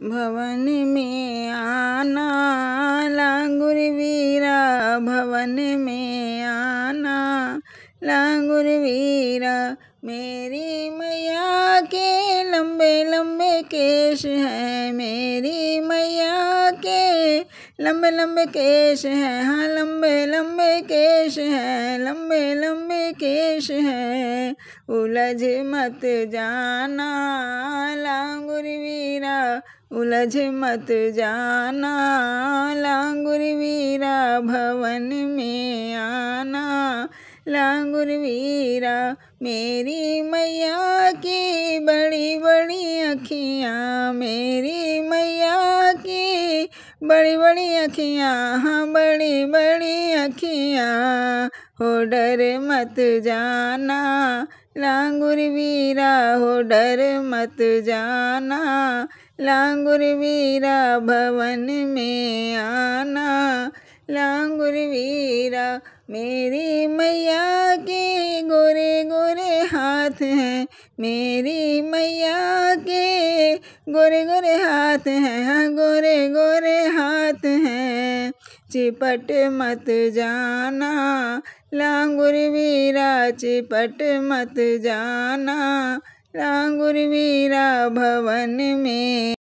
भवन में आना वीरा भवन में आना वीरा मेरी मैया के लंबे लंबे केश हैं मेरी मैया के लंबे लंबे केश हैं हाँ लंबे लंबे केश हैं लंबे लंबे केश हैं उलझ मत जाना उलझ मत जाना लांगुर वीरा भवन में आना लांगुर वीरा मेरी मैया की बड़ी बड़ी अखियाँ मेरी मैया की बड़ी बड़ी अखियाँ हाँ बड़ी बड़ी अखियाँ हो डर मत जाना लांगुर वीरा हो डर मत जाना लांगुर वीरा भवन में आना लांगुर वीरा मेरी मैया के गोरे गोरे हाथ हैं मेरी मैया के गोरे गोरे हाथ हैं हाँ, गोरे गोरे हाथ हैं चिपट मत जाना लांगुर वीरा चिपट मत जाना राम गुरवीरा भवन में